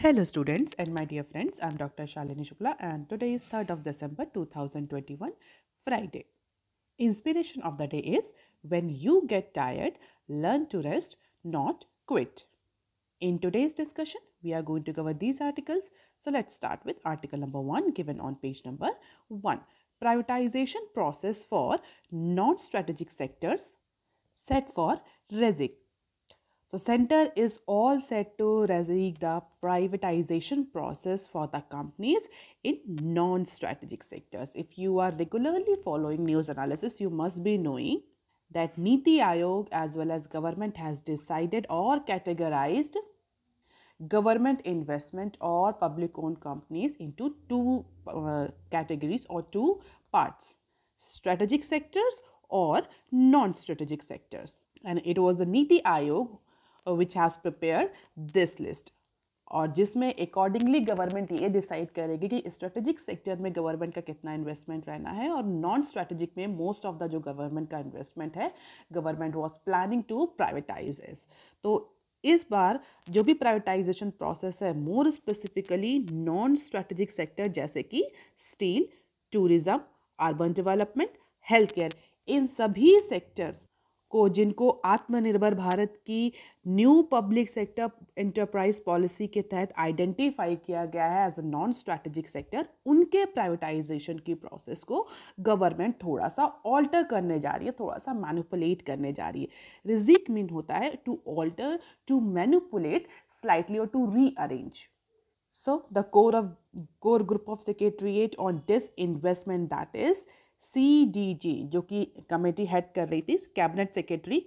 Hello students and my dear friends, I am Dr. Shalini Shukla and today is 3rd of December 2021, Friday. Inspiration of the day is, when you get tired, learn to rest, not quit. In today's discussion, we are going to cover these articles. So let's start with article number 1 given on page number 1. Prioritization process for non-strategic sectors set for RESIC. So center is all set to resurrect the privatization process for the companies in non-strategic sectors. If you are regularly following news analysis, you must be knowing that Niti Aayog as well as government has decided or categorized government investment or public owned companies into two uh, categories or two parts strategic sectors or non strategic sectors and it was the Niti Aayog which has prepare this list और जिसमें accordingly government ये decide करेगी कि strategic sector में government का कितना investment रहना है और नॉन स्ट्रेटेजिक में मोस्ट ऑफ द जो गवर्नमेंट का इन्वेस्टमेंट है government was planning to privatise इस तो इस बार जो भी प्राइवेटाइजेशन प्रोसेस है more specifically non strategic sector जैसे कि steel tourism urban development health care इन सभी सेक्टर को जिनको आत्मनिर्भर भारत की new public sector enterprise policy के तहत आइडेंटिफाई किया गया है as a non strategic sector उनके प्राइवेटाइजेशन की प्रोसेस को गवर्नमेंट थोड़ा सा ऑल्टर करने जा रही है थोड़ा सा मैनुपुलेट करने जा रही है रिजिक मीन होता है to alter to manipulate slightly or to so the core of core group of of on disinvestment that is C जो कि कमेटी हेड कर रही थी कैबिनेट सेक्रेटरी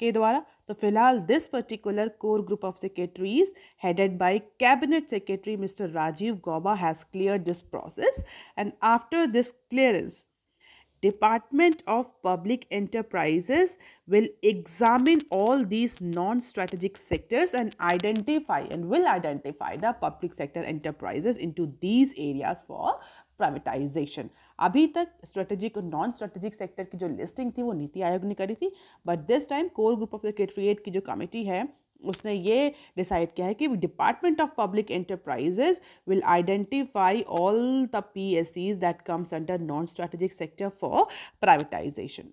के द्वारा तो फिलहाल this particular core group of secretaries headed by cabinet secretary mr rajiv gauba has cleared this process and after this clearance department of public enterprises will examine all these non strategic sectors and identify and will identify the public sector enterprises into these areas for privatization अभी तक strategic और non strategic sector की जो listing थी वो नीति आयोग ने करी थी but this time core group of secretariat की जो कमेटी है उसने ये डिसाइड किया है कि department of public enterprises will identify all the P S Cs that comes under non strategic sector for privatisation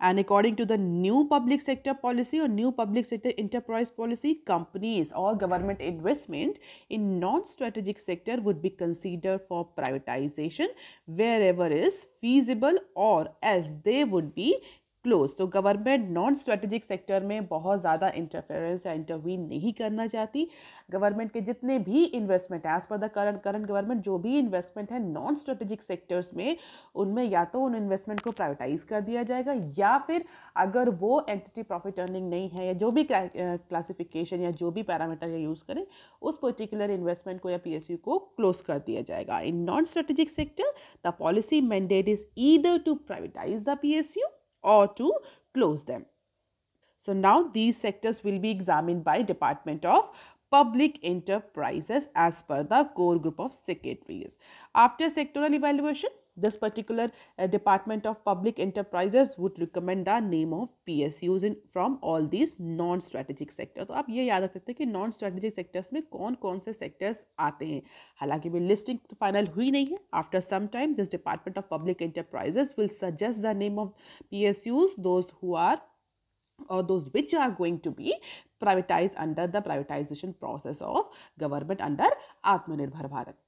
And according to the new public sector policy or new public sector enterprise policy, companies or government investment in non-strategic sector would be considered for privatization wherever is feasible or else they would be close तो government non strategic sector में बहुत ज़्यादा interference या intervene नहीं करना चाहती government के जितने भी इन्वेस्टमेंट हैं as per the current current government जो भी इन्वेस्टमेंट है नॉन स्ट्रेटेजिक सेक्टर्स में उनमें या तो उन इन्वेस्टमेंट को प्राइवेटाइज कर दिया जाएगा या फिर अगर वो एंटिटी प्रॉफिट अर्निंग नहीं है या जो भी क्लासिफिकेशन या जो भी पैरामीटर या यूज़ करें उस पर्टिकुलर इन्वेस्टमेंट को या पी को क्लोज कर दिया जाएगा इन non strategic sector the policy mandate is either to privatise the P or to close them. So now these sectors will be examined by Department of Public Enterprises as per the core group of secretaries. After sectoral evaluation, This particular uh, Department of Public Enterprises would recommend the name of PSUs in from all these non-strategic sector. तो आप ये याद रख सकते हैं कि non strategic sectors में कौन कौन से सेक्टर्स आते हैं हालांकि भी लिस्टिंग तो फाइनल हुई नहीं है after some time this department of public enterprises will suggest the name of P S Us those who are or those which are going to be privatized under the privatization process of government under Atmanirbhar Bharat.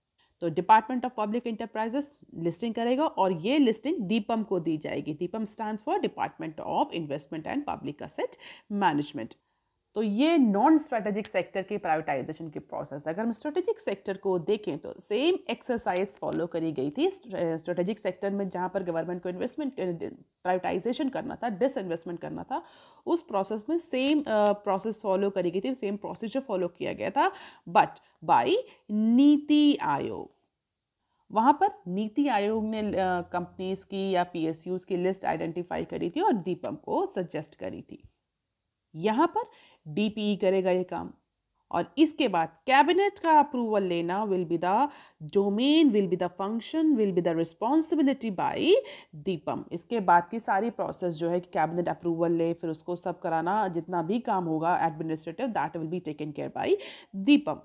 तो department of public enterprises listing करेगा और ये listing DIPAM को दी जाएगी DIPAM stand for department of investment and public asset management तो ये non strategic sector के प्राइवेटाइजेशन की प्रोसेस अगर हम स्ट्रेटेजिक सेक्टर को देखें तो सेम एक्सरसाइज फॉलो करी गई थी स्ट्रेटेजिक सेक्टर में जहाँ पर गवर्नमेंट को इन्वेस्टमेंट प्राइवेटाइजेशन करना था डिस इन्वेस्टमेंट करना था उस प्रोसेस में सेम प्रोसेस फॉलो करी गई थी सेम प्रोसीजर फॉलो किया गया था बट बाय नीति आयोग वहाँ पर नीति आयोग ने कंपनीज की या पीएसयूज की लिस्ट आइडेंटिफाई करी थी और दीपम को सजेस्ट करी थी यहाँ पर डीपीई e करेगा ये काम और इसके बाद कैबिनेट का अप्रूवल लेना will be the domain will be the function will be the responsibility by DIPAM इसके बाद की सारी प्रोसेस जो है कि कैबिनेट अप्रूवल ले फिर उसको सब कराना जितना भी काम होगा administrative that will be taken care by DIPAM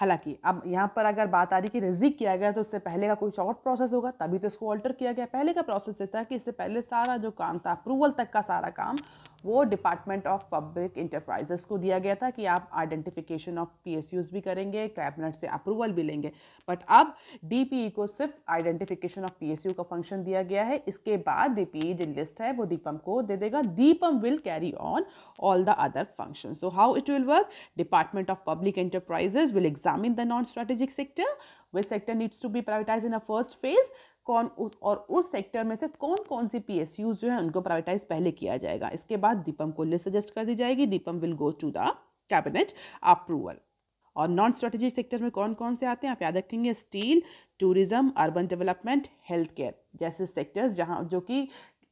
हालांकि अब यहाँ पर अगर बात आ रही कि रिजिक किया गया तो इससे पहले का कुछ और प्रोसेस होगा तभी तो इसको ऑल्टर किया गया पहले का प्रोसेस ये था कि इससे पहले सारा जो काम था अप्रूवल तक का सारा काम वो डिपार्टमेंट ऑफ पब्लिक इंटरप्राइजेस को दिया गया था कि आप आइडेंटिफिकेशन ऑफ पी भी करेंगे कैबिनेट से अप्रूवल भी लेंगे बट अब डीपीई e को सिर्फ आइडेंटिफिकेशन ऑफ पीएसयू का फंक्शन दिया गया है इसके बाद डीपीई e जो लिस्ट है वो दीपम को दे देगा DIPAM will carry on all the other function so how it will work department of public enterprises will examine the non strategic sector will sector needs to be privatise in a first phase कौन उस और उस sector में से कौन कौन C P जो है उनको प्राइवेटाइज पहले किया जाएगा इसके बाद दीपम को लिस्ट सजेस्ट कर दी जाएगी DIPAM will go to the cabinet approval और नॉन स्ट्रेटेजिक सेक्टर में कौन कौन से आते हैं आप याद रखेंगे steel tourism urban development health care जैसे सेक्टर्स जहाँ जो कि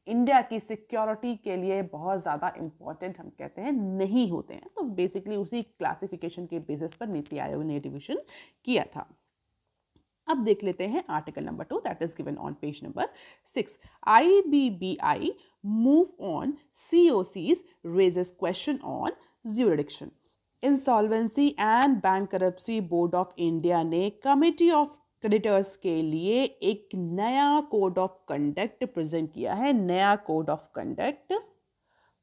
इंडिया की सिक्योरिटी के लिए बहुत ज़्यादा इंपॉर्टेंट हम कहते हैं नहीं होते हैं तो बेसिकली उसी क्लासिफिकेशन के बेसिस पर नीति आयोग ने डिवीजन किया था अब देख लेते हैं article number two that is given on page number six I B B I move on C O Cs raises question on jurisdiction insolvency and bankruptcy board of India ने committee of creditors के लिए एक नया code of conduct present किया है नया code of conduct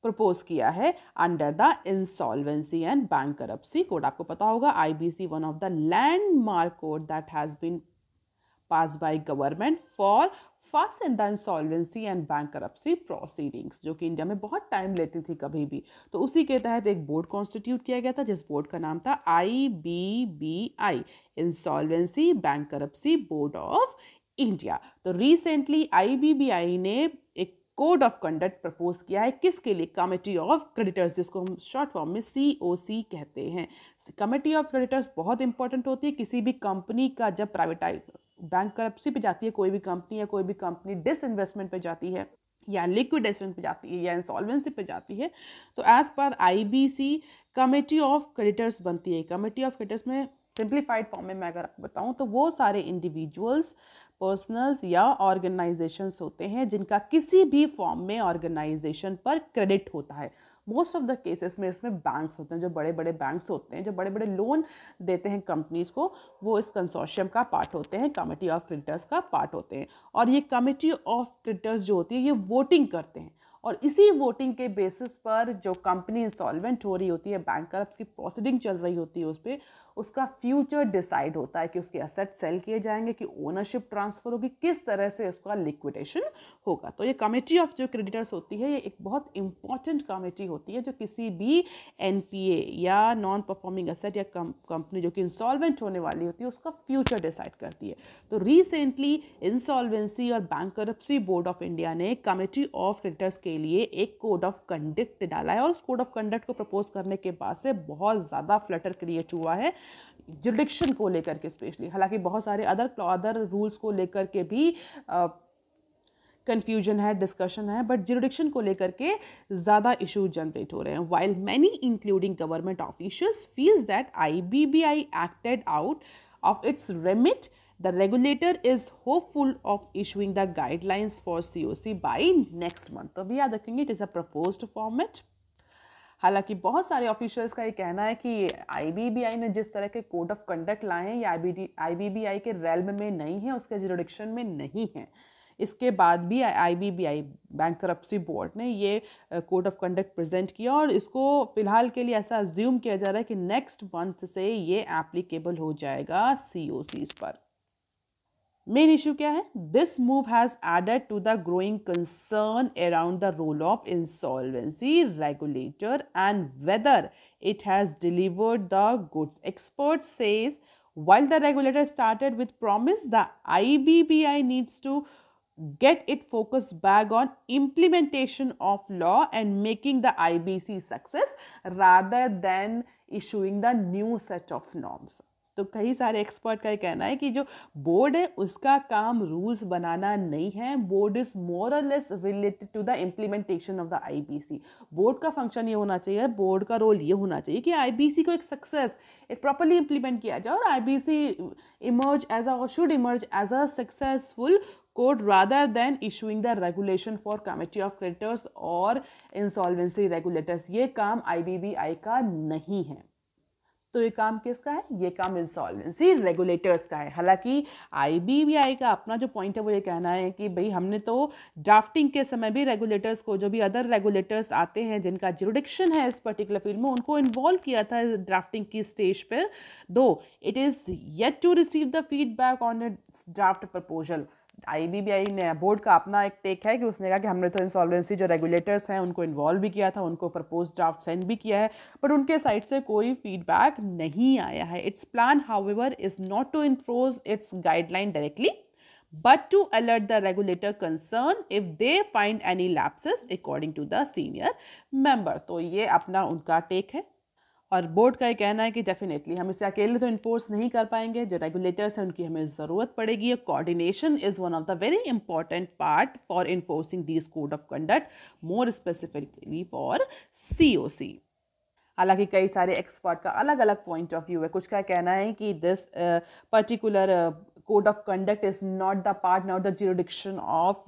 propose किया है under the insolvency and bankruptcy code आपको पता होगा I B C one of the landmark code that has been pass by government for fast and the insolvency and bankruptcy proceedings जो कि India में बहुत time लेती थी कभी भी तो उसी के तहत एक बोर्ड कॉन्स्टिट्यूट किया गया था जिस बोर्ड का नाम था I B B I insolvency bankruptcy board of India तो recently I B B I ने एक कोड ऑफ कंडक्ट प्रपोज किया है किसके लिए कमेटी ऑफ क्रेडिटर्स जिसको हम शॉर्ट फॉर्म में सी ओ सी कहते हैं कमेटी ऑफ क्रेडिटर्स बहुत इंपॉर्टेंट होती है किसी भी कंपनी का जब प्राइवेटाइज बैंक करप्सी पर जाती है कोई भी कंपनी या कोई भी कंपनी डिस इन्वेस्टमेंट पर जाती है या लिक्विडेशन पर जाती है या इंसॉल्वेंसी पर जाती है तो as per I committee of creditors बनती है कमेटी ऑफ क्रेडिटर्स में सिंप्लीफाइड फॉर्म में मैं अगर आपको बताऊँ तो वो सारे इंडिविजुअल्स पर्सनल्स या ऑर्गेनाइजेशंस होते हैं जिनका किसी भी फॉर्म में ऑर्गेनाइजेशन पर क्रेडिट होता है मोस्ट ऑफ द केसेस में इसमें बैंक्स होते हैं जो बड़े बड़े बैंक्स होते हैं जो बड़े बड़े लोन देते हैं कंपनीज को वो इस कंसोर्शियम का पार्ट होते हैं कमेटी ऑफ क्रेडिटर्स का पार्ट होते हैं और ये कमेटी ऑफ क्रेडिटर्स जो होती है ये वोटिंग करते हैं और इसी वोटिंग के बेसिस पर जो कंपनी इंसॉल्वेंट हो रही होती है बैंक की प्रोसीडिंग चल रही होती है उस पर उसका फ्यूचर डिसाइड होता है कि उसके असेट सेल किए जाएंगे कि ओनरशिप ट्रांसफ़र होगी किस तरह से उसका लिक्विडेशन होगा तो ये कमेटी ऑफ जो क्रेडिटर्स होती है ये एक बहुत इंपॉर्टेंट कमेटी होती है जो किसी भी एन या नॉन परफॉर्मिंग असेट या कंपनी जो कि इंसॉल्वेंट होने वाली होती है उसका फ्यूचर डिसाइड करती है तो रिसेंटली इंसॉल्वेंसी और बैंक बोर्ड ऑफ इंडिया ने कमेटी ऑफ क्रेडिटर्स के लिए एक कोड ऑफ कंडक्ट डाला है और उस कोड ऑफ कंडक्ट को प्रपोज करने के बाद से बहुत ज़्यादा फ्लटर क्रिएट हुआ है जुडिक्शन को लेकर के स्पेशली हालांकि बहुत सारे अदर अदर रूल्स को लेकर के भी कन्फ्यूजन है डिस्कशन है बट जुडिक्शन को लेकर के ज़्यादा इशू जनरेट हो रहे हैं while many including government officials feels that I B B I acted out of its remit the regulator is hopeful of issuing the guidelines for COC by next month. So we are looking it is a proposed format. हालांकि बहुत सारे officials का ये कहना है कि IBBI ने जिस तरह के कोड ऑफ कंडक्ट लाए हैं ये आई आईबीबीआई के रेलम में नहीं है उसके जिरोडिक्शन में नहीं है इसके बाद भी आईबीबीआई बैंक करप्सी बोर्ड ने ये कोड ऑफ कंडक्ट प्रेजेंट किया और इसको फिलहाल के लिए ऐसा अज्यूम किया जा रहा है कि नेक्स्ट मंथ से ये एप्लीकेबल हो जाएगा सी पर मेन issue? क्या है this move has added to the growing concern around the role of insolvency regulator and whether it has delivered the goods expert says while the regulator started with promise the IBBI needs to get it focused back on implementation of law and making the IBC success rather than issuing the new set of norms. तो कई सारे expert का ये कहना है कि जो board है उसका काम रूल्स बनाना नहीं है board is more less related to the implementation of the IBC board का फंक्शन ये होना चाहिए बोर्ड का रोल ये होना चाहिए कि आईबीसी को एक सक्सेस एक प्रॉपरली इम्प्लीमेंट किया जाए और IBC emerge as a should emerge as a successful court rather than issuing the regulation for committee of creditors और इंसॉल्वेंसी रेगुलेटर्स ये काम आई का नहीं है तो ये काम किसका है ये काम इंसॉल्वेंसी रेगुलेटर्स का है हालांकि आई का अपना जो पॉइंट है वो ये कहना है कि भाई हमने तो ड्राफ्टिंग के समय भी रेगुलेटर्स को जो भी अदर रेगुलेटर्स आते हैं जिनका जुडिक्शन है इस पर्टिकुलर फील्ड में उनको इन्वॉल्व किया था ड्राफ्टिंग की स्टेज पर though it is yet to receive the feedback on draft proposal I ने बोर्ड का अपना एक टेक है कि उसने कहा कि हमने तो इंसॉल्वेंसी जो रेगुलेटर्स हैं उनको इन्वॉल्व भी किया था उनको प्रपोज ड्राफ्ट सेंड भी किया है बट उनके साइड से कोई फीडबैक नहीं आया है its plan how is not to enforce its guideline directly but to alert the regulator concern if they find any lapses according to the senior member तो ये अपना उनका टेक है और बोर्ड का ये कहना है कि डेफिनेटली हम इसे अकेले तो इन्फोर्स नहीं कर पाएंगे जो रेगुलेटर्स हैं उनकी हमें ज़रूरत पड़ेगी और coordination is one of the very important part for enforcing this code of conduct more specifically for C O C हालांकि कई सारे एक्सपर्ट का अलग अलग पॉइंट ऑफ व्यू है कुछ का कहना है कि this particular uh, code of conduct is not the part now the jurisdiction of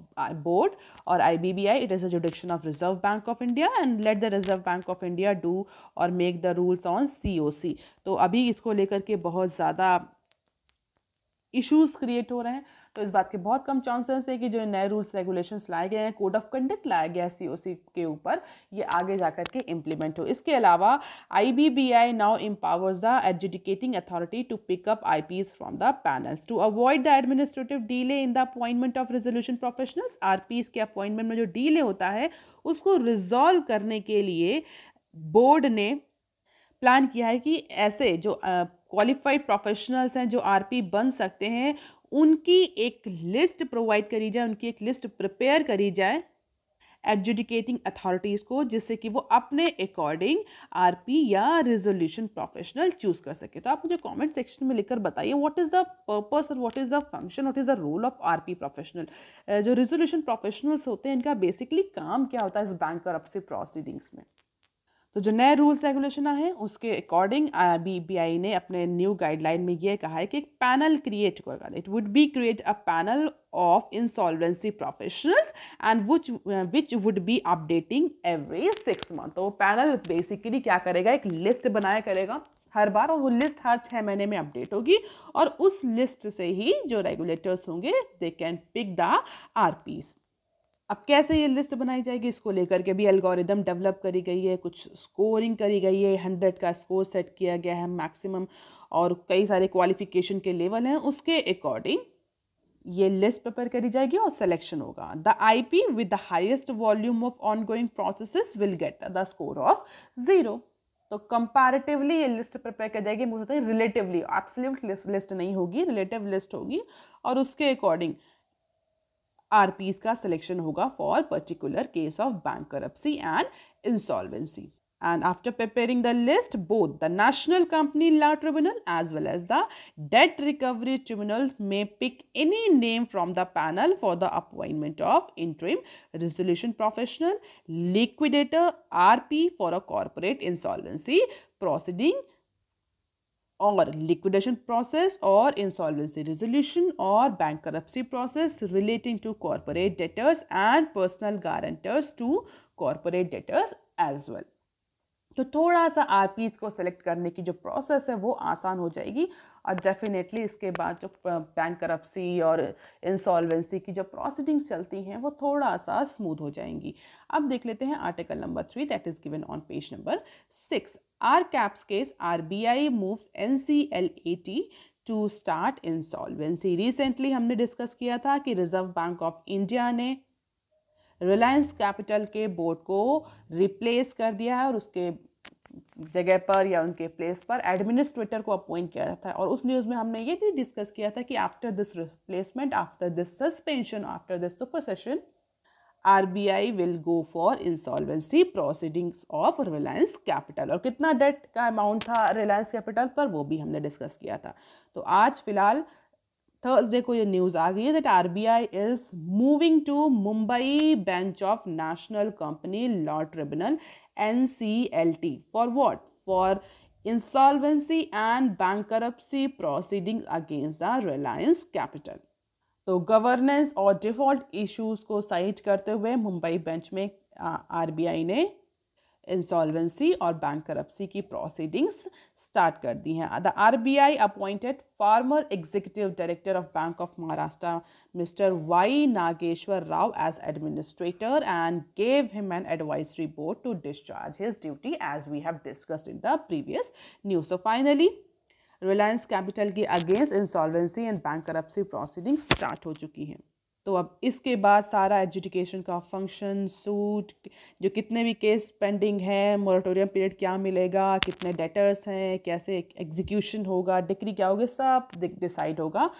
board or IBBI it is the jurisdiction of Reserve Bank of India and let the Reserve Bank of India do or make the rules on COC तो अभी इसको लेकर के बहुत ज़्यादा issues create हो रहे हैं तो इस बात के बहुत कम चांसेस है कि जो नए रूल्स रेगुलेशन लाए गए हैं कोड ऑफ कंडक्ट लाया गया है सी के ऊपर ये आगे जा के इम्प्लीमेंट हो इसके अलावा I B B I now empowers the adjudicating authority to pick up I Ps from the panels to avoid the administrative delay in the appointment of resolution professionals R के अपॉइंटमेंट में जो डीले होता है उसको resolve करने के लिए board ने प्लान किया है कि ऐसे जो क्वालिफाइड प्रोफेशनल्स हैं जो आरपी बन सकते हैं उनकी एक लिस्ट प्रोवाइड करी जाए उनकी एक लिस्ट प्रिपेयर करी जाए एडजुडिकेटिंग अथॉरिटीज़ को जिससे कि वो अपने अकॉर्डिंग आरपी या रिजोल्यूशन प्रोफेशनल चूज़ कर सके तो आप मुझे कमेंट सेक्शन में लिखकर बताइए व्हाट इज़ द पर्पस और what is the function what is the role of RP professional जो रिजोल्यूशन प्रोफेशनल्स होते हैं इनका बेसिकली काम क्या होता है इस बैंक करप्सी प्रोसीडिंग्स में तो जो नए रूल्स रेगुलेशन आए हैं उसके अकॉर्डिंग बी बी आई ने अपने न्यू गाइडलाइन में यह कहा है कि एक पैनल क्रिएट करेगा it would be create a panel of insolvency professionals and which which would be updating every six month तो वो पैनल बेसिकली क्या करेगा एक लिस्ट बनाया करेगा हर बार और वो लिस्ट हर छः महीने में अपडेट होगी और उस लिस्ट से ही जो रेगुलेटर्स होंगे they can pick the R Ps अब कैसे ये लिस्ट बनाई जाएगी इसको लेकर के भी एल्गोरिदम डेवलप करी गई है कुछ स्कोरिंग करी गई है हंड्रेड का स्कोर सेट किया गया है मैक्सिमम और कई सारे क्वालिफिकेशन के लेवल हैं उसके अकॉर्डिंग ये लिस्ट प्रिपेयर करी जाएगी और सिलेक्शन होगा the I P with the highest volume of ongoing process will get the score of zero तो कंपैरेटिवली ये लिस्ट प्रिपेयर कर जाएगी मुझे रिलेटिवली एब्सोल्यूट लिस्ट नहीं होगी रिलेटिव लिस्ट होगी और उसके अकॉर्डिंग आरपीज का सिलेक्शन होगा for particular case of bankruptcy and insolvency and after preparing the list both the national company law tribunal as well as the debt recovery tribunal may pick any name from the panel for the appointment of interim resolution professional liquidator rp for a corporate insolvency proceeding और liquidation process और insolvency resolution और bankruptcy process relating to corporate debtors and personal guarantors to corporate debtors as well तो थोड़ा सा R Ps को select करने की जो प्रोसेस है वो आसान हो जाएगी और डेफिनेटली इसके बाद जो बैंक करप्सी और इंसॉल्वेंसी की जो प्रोसीडिंग्स चलती हैं वो थोड़ा सा स्मूथ हो जाएंगी अब देख लेते हैं article number three that is given on page number six RCAP's case, RBI moves NCLAT to start solvency recently हमने डिस्कस किया था कि रिजर्व बैंक ऑफ इंडिया ने रिलायंस कैपिटल के बोर्ड को रिप्लेस कर दिया है और उसके जगह पर या उनके प्लेस पर एडमिनिस्ट्रेटर को अपॉइंट किया था और उस न्यूज़ में हमने ये भी डिस्कस किया था कि after this replacement after this suspension after this supersession RBI will go for insolvency proceedings of Reliance Capital और कितना डेट का अमाउंट था रिलायंस कैपिटल पर वो भी हमने डिस्कस किया था तो आज फिलहाल थर्सडे को ये न्यूज़ आ गई है that R B I is moving to Mumbai bench of National Company Law Tribunal N C L T for what for insolvency and bankruptcy proceeding against the Reliance Capital तो governance और default issues को cite करते हुए Mumbai bench में RBI ने insolvency और bankruptcy की proceedings start कर दी हैं the R B I appointed former executive director of Bank of Maharashtra mister Y Nageswara Rao as administrator and gave him an advisory board to discharge his duty as we have discussed in the previous news so finally Reliance Capital के against insolvency and bankruptcy proceeding start हो चुकी हैं तो अब इसके बाद सारा education का फंक्शन सूट जो कितने भी केस पेंडिंग है मोरिटोरियम पीरियड क्या मिलेगा कितने डेटर्स हैं कैसे एग्जीक्यूशन होगा डिक्री क्या होगी सब डिसाइड होगा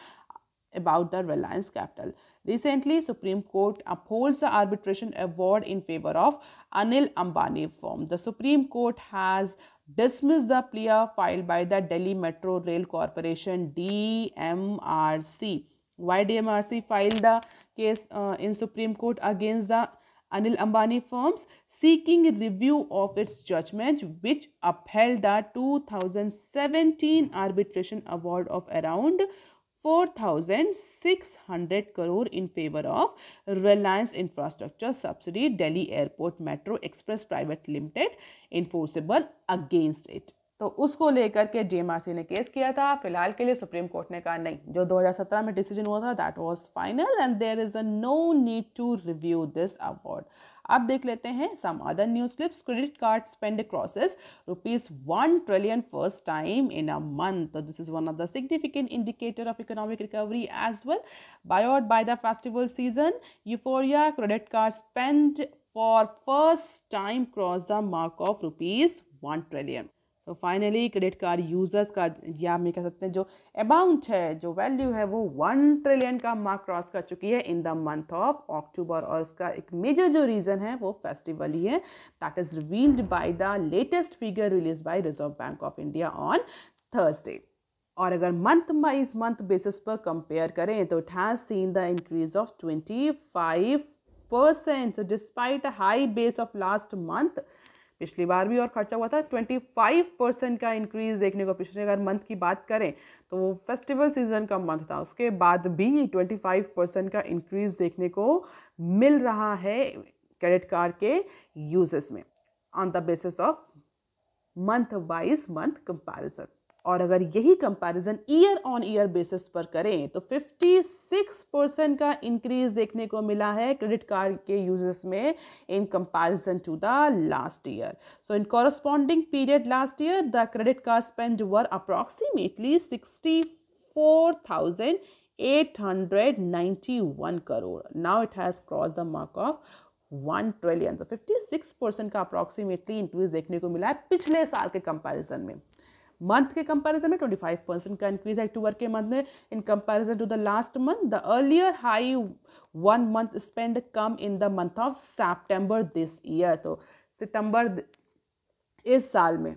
about the Reliance Capital Recently, Supreme Court upholds the arbitration award in favor of Anil Ambani firm. The Supreme Court has dismissed the plea filed by the Delhi Metro Rail Corporation DMRC. Why DMRC filed the case uh, in Supreme Court against the Anil Ambani firms seeking review of its judgment which upheld the 2017 arbitration award of around four thousand six hundred crore in favour of Reliance Infrastructure subsidiary Delhi Airport Metro Express Private Limited enforceable against it तो उसको लेकर के जेएमआरसी ने case किया था फिलहाल के लिए सुप्रीम कोर्ट ने कहा नहीं जो 2017 में डिसीजन हुआ था that was final and there is a no need to review this award अब देख लेते हैं some other news clips credit card spend crosses rupees one trillion first time in a month तो this is one of the significant indicator of economic recovery as well buoyed by the festival season euphoria credit card spend for first time cross the mark of rupees one trillion तो finally credit card users का या हम ये कह सकते हैं जो amount है जो वैल्यू है वो वन ट्रिलियन का मार्क क्रॉस कर चुकी है in the month of October और इसका एक मेजर जो रीज़न है वो फेस्टिवल ही है that is revealed by the latest figure release by Reserve Bank of India on Thursday और अगर मंथ बाईज मंथ बेसिस पर कंपेयर करें तो it has seen the increase of twenty five percent despite high base of last month पिछली बार भी और खर्चा हुआ था ट्वेंटी फाइव परसेंट का इंक्रीज़ देखने को पिछले अगर मंथ की बात करें तो वो फेस्टिवल सीजन का मंथ था उसके बाद भी ट्वेंटी फाइव परसेंट का इंक्रीज़ देखने को मिल रहा है क्रेडिट कार्ड के यूजेस में on the basis of month wise month comparison और अगर यही comparison year on year basis पर करें तो 56 परसेंट का इंक्रीज देखने को मिला है क्रेडिट कार्ड के यूजर्स में in comparison to the last year so in corresponding period last year the credit card spend were approximately sixty four thousand eight hundred ninety one crore now it has cross the mark of one trillion तो fifty six percent का approximately increase देखने को मिला है पिछले साल के comparison में मंथ के कंपैरिजन में 25 परसेंट का इंक्रीज है अक्टूबर के मंथ में in comparison to the last month the earlier high one month spend come in the month of September this year तो सितंबर इस साल में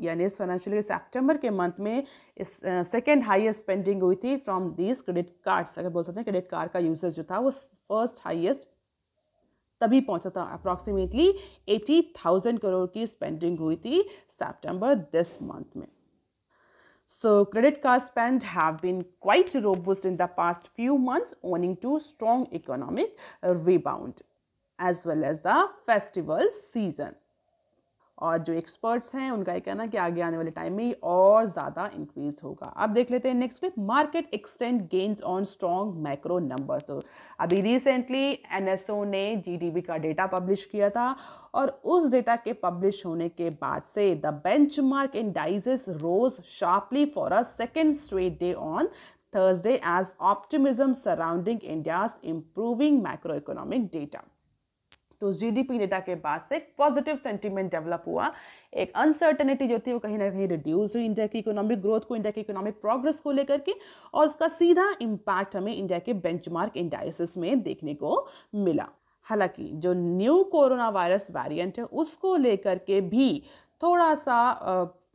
यानी इस फाइनेंशियल ईयर सेप्टेम्बर के मंथ में इस सेकेंड हाईएस्ट स्पेंडिंग हुई थी फ्रॉम दिस क्रेडिट कार्ड्स अगर बोल सकते हैं क्रेडिट कार्ड का यूसेज जो था वो फर्स्ट हाइएस्ट तभी पहुंचा था अप्रॉक्सीमेटली एटी थाउजेंड करोड़ की स्पेंडिंग हुई थी सेप्टेम्बर दिस मंथ में so credit card spend have been quite robust in the past few months owing to strong economic rebound as well as the festival season और जो experts हैं उनका ये कहना कि आगे आने वाले टाइम में और ज़्यादा इंक्रीज होगा अब देख लेते हैं next clip market extend gains on strong micro number तो अभी रिसेंटली एनएसओ ने जीडीबी का डेटा पब्लिश किया था और उस डेटा के पब्लिश होने के बाद से the benchmark indices rose sharply for a second straight day on as optimism surrounding India's improving micro economic data तो जीडीपी डेटा के बाद से एक पॉजिटिव सेंटीमेंट डेवलप हुआ एक अनसर्टेनिटी जो थी वो कहीं ना कहीं रिड्यूस हुई इंडिया की इकोनॉमिक ग्रोथ को इंडिया की इकोनॉमिक प्रोग्रेस को लेकर के और उसका सीधा इम्पैक्ट हमें इंडिया के बेंचमार्क इंडाइसिस में देखने को मिला हालांकि जो न्यू कोरोना वायरस वेरियंट है उसको लेकर के भी थोड़ा सा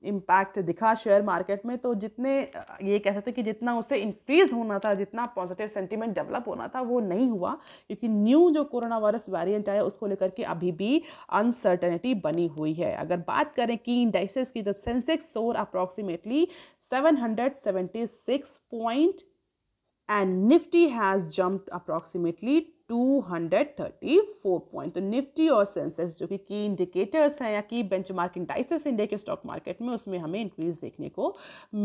इम्पैक्ट दिखा शेयर मार्केट में तो जितने ये कह सकते कि जितना उसे इंक्रीज़ होना था जितना पॉजिटिव सेंटीमेंट डेवलप होना था वो नहीं हुआ क्योंकि न्यू जो कोरोना वायरस वेरियंट आया उसको लेकर के अभी भी अनसर्टेनिटी बनी हुई है अगर बात करें कि इंडेक्सेस की तो Sensex soar approximately seven hundred seventy six point and approximately two hundred thirty 234 point तो निफ्टी और सेंसेक्स जो कि की इंडिकेटर्स हैं या की बेंचमार्क इंडाइसेस इंडिया के स्टॉक मार्केट में उसमें हमें इंक्रीज देखने को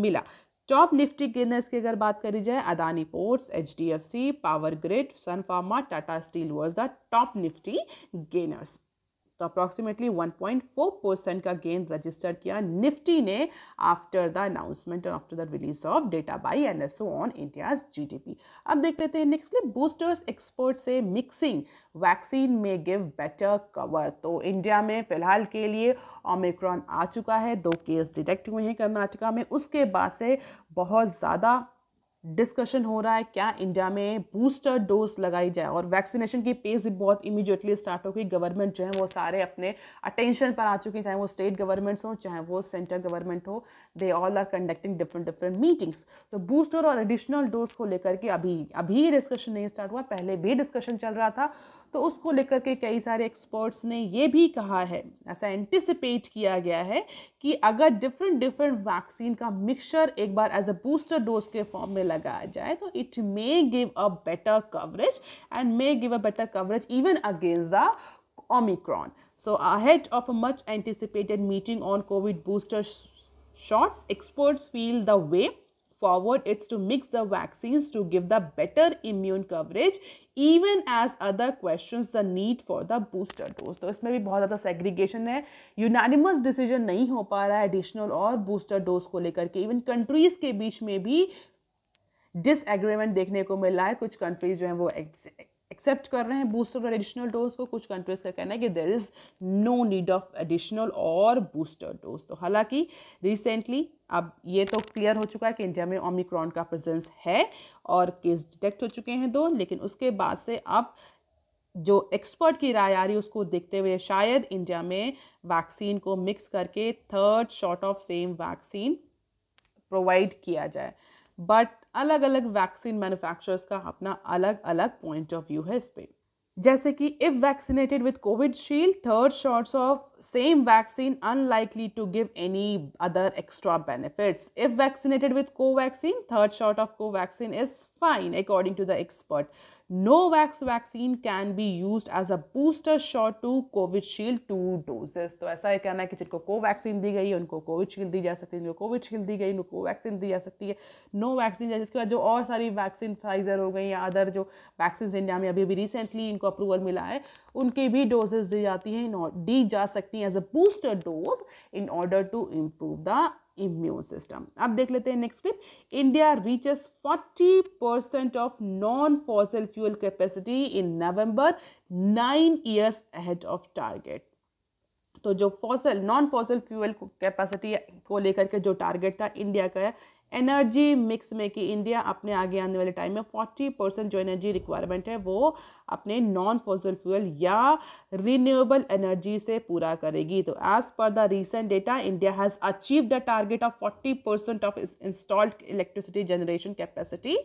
मिला टॉप निफ्टी गेनर्स की अगर बात करी जाए Adani Ports H D F C Power Grid Sun Pharma Tata Steel was the top Nifty gainers तो अप्रॉक्सीमेटली 1.4 परसेंट का गेन रजिस्टर किया निफ्टी ने after the announcement and after the release of data by N S on India's GDP अब देख लेते हैं next boosters expert से mixing vaccine में गिव बेटर कवर तो इंडिया में फिलहाल के लिए ओमिक्रॉन आ चुका है दो केस डिटेक्ट हुए हैं कर्नाटका में उसके बाद से बहुत ज़्यादा डिस्कशन हो रहा है क्या इंडिया में बूस्टर डोज लगाई जाए और वैक्सीनेशन की पेस भी बहुत इमीडिएटली स्टार्ट हो गई गवर्नमेंट जो है वो सारे अपने अटेंशन पर आ चुके हैं चाहे वो स्टेट गवर्नमेंट्स हों चाहे वो सेंटर गवर्नमेंट हो they all are conducting different different meetings तो बूस्टर और एडिशनल डोज को लेकर के अभी अभी डिस्कशन नहीं स्टार्ट हुआ पहले भी डिस्कशन चल रहा था तो उसको लेकर के कई सारे एक्सपर्ट्स ने ये भी कहा है ऐसा एंटिसिपेट किया गया है कि अगर डिफरेंट डिफरेंट वैक्सीन का मिक्सचर एक बार एज अ बूस्टर डोज के फॉर्म में लगाया जाए तो it may give a better coverage and may give a better coverage even against the Omicron so ahead of a much anticipated meeting on Covid booster shots experts feel the way forward it's to mix the vaccine to give the better immune coverage even as other question the need for the booster dose तो इसमें भी बहुत ज़्यादा segregation है unanimous decision नहीं हो पा रहा है एडिशनल और बूस्टर डोज को लेकर के इवन कंट्रीज के बीच में भी डिसएग्रीमेंट देखने को मिला है कुछ कंट्रीज जो हैं वो एक्सेप्ट कर रहे हैं बूस्टर और एडिशनल डोज को कुछ कंट्रीज का कहना है कि there is no need of additional और बूस्टर डोज तो हालांकि रिसेंटली अब ये तो क्लियर हो चुका है कि इंडिया में ओमिक्रॉन का प्रेजेंस है और केस डिटेक्ट हो चुके हैं दो लेकिन उसके बाद से अब जो एक्सपर्ट की राय आ रही है उसको देखते हुए शायद इंडिया में वैक्सीन को मिक्स करके third shot of same vaccine provide किया जाए बट अलग अलग वैक्सीन मैन्युफैक्चरर्स का अपना अलग अलग पॉइंट ऑफ व्यू है इस पर जैसे कि if vaccinated Covid Covishield third shots of same vaccine unlikely to give any other extra benefits if vaccinated with Covaxin third shot of Covaxin is fine according to the expert Novavax vaccine can be use as a booster shot to Covishield two doses तो ऐसा ही कहना है कि जिनको Covaxin दी गई है उनको Covishield दी जा सकती है जिनको कोविडशील्ड दी गई उनको कोवैक्सीन दी जा सकती है नो वैक्सीन जैसे इसके बाद जो और सारी वैक्सीन फाइजर हो गई या अदर जो वैक्सीन इंडिया में अभी अभी रिसेंटली इनको अप्रूवल मिला है उनके भी डोजेज दी जाती हैं दी जा सकती हैं as a booster dose in order to improve the immune system अब देख लेते हैं next clip India reaches 40 percent of non fossil fuel capacity in November nine years ahead of target तो जो fossil non fossil fuel capacity को लेकर के जो टारगेट था इंडिया का एनर्जी मिक्स में कि इंडिया अपने आगे आने वाले टाइम में फोर्टी परसेंट जो एनर्जी रिक्वायरमेंट है वो अपने नॉन फॉसल फ्यूल या रिन्यूएबल एनर्जी से पूरा करेगी तो as per the recent data India has achieve the target of forty percent of installed electricity generation capacity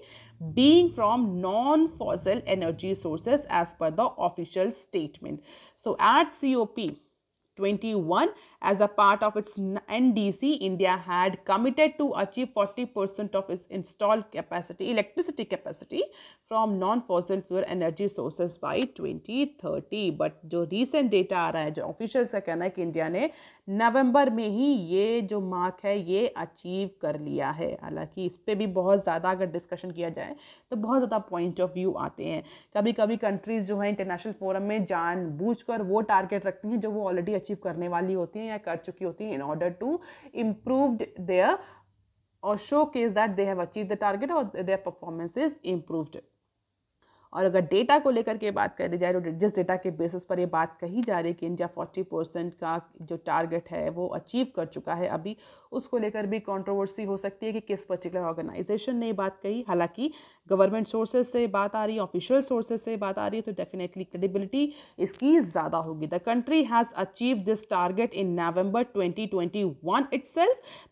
being from non fossil energy sources as per the official statement so at C 2021 as a part of its NDC, India had committed to achieve 40% of its installed capacity, electricity capacity from non-fossil fuel energy sources by 2030. But jo recent data आ रहा है जो officials का कहना है कि India ने नवंबर में ही ये जो मार्क है ये अचीव कर लिया है हालांकि इस पर भी बहुत ज़्यादा अगर डिस्कशन किया जाए तो बहुत ज़्यादा पॉइंट ऑफ व्यू आते हैं कभी कभी कंट्रीज जो है इंटरनेशनल फोरम में जानबूझकर वो टारगेट रखती हैं जो वो ऑलरेडी अचीव करने वाली होती हैं या कर चुकी होती हैं in order to improved their और showcase that they have achieve the target और देयर परफॉर्मेंस इज इम्प्रूव्ड और अगर डेटा को लेकर के बात करी जाए तो जिस डेटा के बेसिस पर ये बात कही जा रही है कि इंडिया फोर्टी परसेंट का जो टारगेट है वो अचीव कर चुका है अभी उसको लेकर भी कंट्रोवर्सी हो सकती है कि किस पर्टिकुलर ऑर्गेनाइजेशन ने ये बात कही हालांकि गवर्नमेंट सोर्सेज से बात आ रही है ऑफिशियल सोर्सेज से बात आ रही है तो डेफिनेटली क्रेडिबिलिटी इसकी ज़्यादा होगी the country has achieve this target in November twenty twenty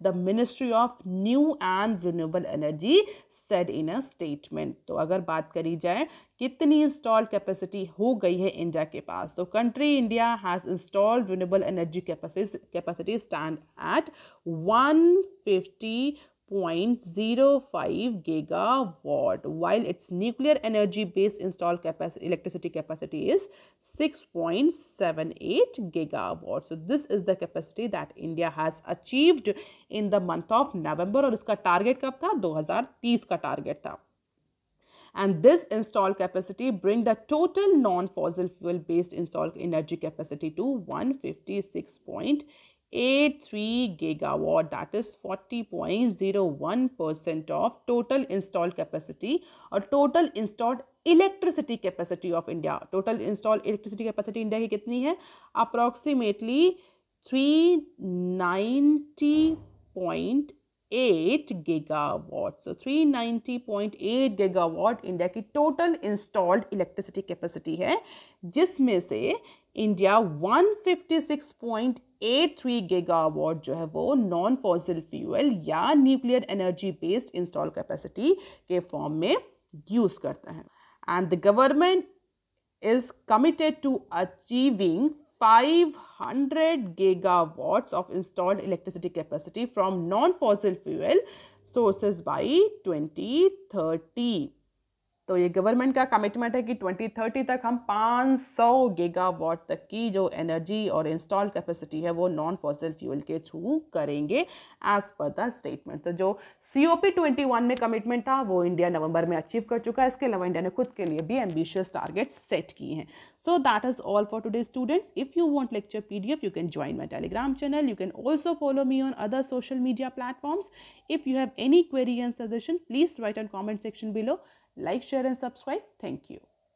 the ministry of new and renewable energy said in a statement तो अगर बात करी जाए कितनी इंस्टॉल कैपेसिटी हो गई है इंडिया के पास तो country India has installed renewable energy capacity stand at one fifty point zero five gigawatt while its nuclear energy based install capacity electricity capacity is six point seven eight gigawatt so this is the capacity that India has achieved in the month of November और इसका target कब था दो हजार तीस का target था and this installed capacity bring the total non-fossil fuel based installed energy capacity to 156.83 gigawatt that is 40.01% of total installed capacity or total installed electricity capacity of india total installed electricity capacity india ki kitni hai approximately 390 ninety eight giga point eight giga gigawatt India की total installed electricity capacity है जिसमें से India one fifty six point eight 156.83 gigawatt जो है वो non fossil fuel या nuclear energy based install capacity के form में यूज़ करता है and the government is committed to achieving 500 gigawatts of installed electricity capacity from non-fossil fuel sources by 2030. तो ये गवर्नमेंट का कमिटमेंट है कि 2030 तक हम 500 गीगावाट तक की जो एनर्जी और इंस्टॉल कैपेसिटी है वो नॉन फॉसिल फ्यूल के थ्रू करेंगे एज पर द स्टेटमेंट तो जो C O P twenty one में कमिटमेंट था वो इंडिया नवंबर में अचीव कर चुका है इसके अलावा इंडिया ने खुद के लिए भी एम्बिशियस टारगेट सेट किए हैं so that is all for today students if you want lecture F you can join my Telegram channel you can also follow me on other social media platforms if you have any query and suggestion please write and comment section below Like, share and subscribe. Thank you.